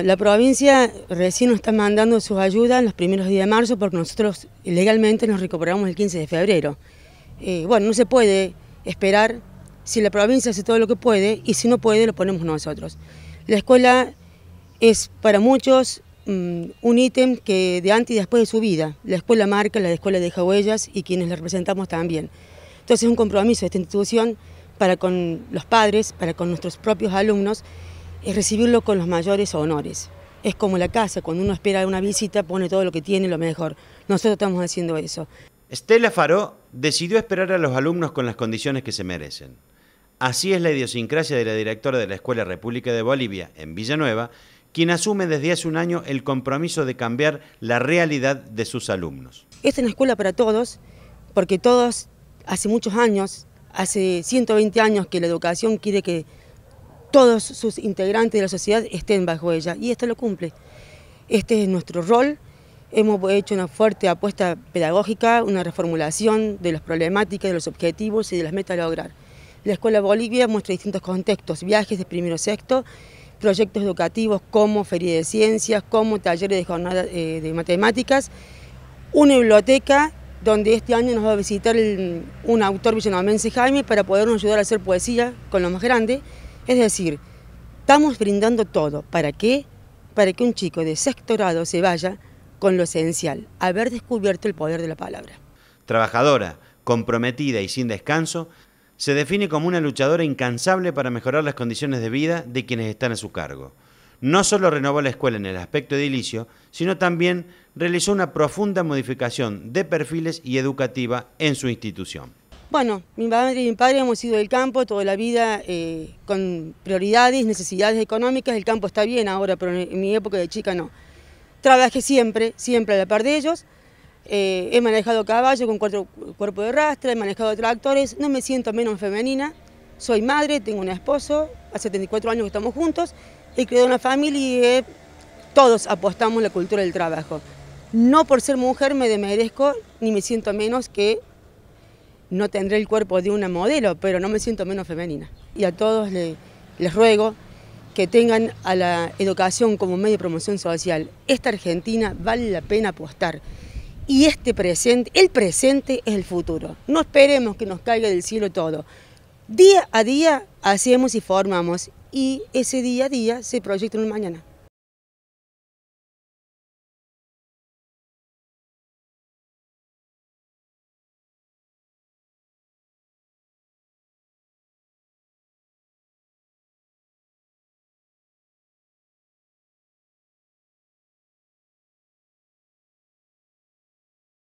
La provincia recién nos está mandando sus ayudas en los primeros días de marzo porque nosotros legalmente nos recuperamos el 15 de febrero. Eh, bueno, no se puede esperar si la provincia hace todo lo que puede y si no puede lo ponemos nosotros. La escuela es para muchos mm, un ítem que de antes y después de su vida. La escuela marca, la escuela deja huellas y quienes la representamos también. Entonces es un compromiso de esta institución para con los padres, para con nuestros propios alumnos es recibirlo con los mayores honores. Es como la casa, cuando uno espera una visita pone todo lo que tiene, lo mejor. Nosotros estamos haciendo eso. Estela Faró decidió esperar a los alumnos con las condiciones que se merecen. Así es la idiosincrasia de la directora de la Escuela República de Bolivia en Villanueva, quien asume desde hace un año el compromiso de cambiar la realidad de sus alumnos. Esta es una escuela para todos, porque todos hace muchos años, hace 120 años que la educación quiere que todos sus integrantes de la sociedad estén bajo ella y esto lo cumple. Este es nuestro rol. Hemos hecho una fuerte apuesta pedagógica, una reformulación de las problemáticas, de los objetivos y de las metas a lograr. La Escuela Bolivia muestra distintos contextos, viajes de primero sexto, proyectos educativos como feria de ciencias, como talleres de jornada eh, de matemáticas, una biblioteca donde este año nos va a visitar un autor villanomense Jaime para podernos ayudar a hacer poesía con los más grandes, es decir, estamos brindando todo. ¿Para qué? Para que un chico de sexto se vaya con lo esencial, haber descubierto el poder de la palabra. Trabajadora, comprometida y sin descanso, se define como una luchadora incansable para mejorar las condiciones de vida de quienes están a su cargo. No solo renovó la escuela en el aspecto edilicio, sino también realizó una profunda modificación de perfiles y educativa en su institución. Bueno, mi madre y mi padre hemos sido del campo toda la vida eh, con prioridades, necesidades económicas. El campo está bien ahora, pero en mi época de chica no. Trabajé siempre, siempre a la par de ellos. Eh, he manejado caballo con cuatro cuerpos de rastra, he manejado tractores. No me siento menos femenina. Soy madre, tengo un esposo, hace 74 años que estamos juntos. He creado una familia y eh, todos apostamos la cultura del trabajo. No por ser mujer me demerezco ni me siento menos que no tendré el cuerpo de una modelo, pero no me siento menos femenina. Y a todos les, ruego que tengan a la educación como medio de promoción social. Esta Argentina vale la pena apostar. Y este presente, el presente es el futuro. No esperemos que nos caiga del cielo todo. Día a día hacemos y formamos y ese día a día se proyecta en mañana.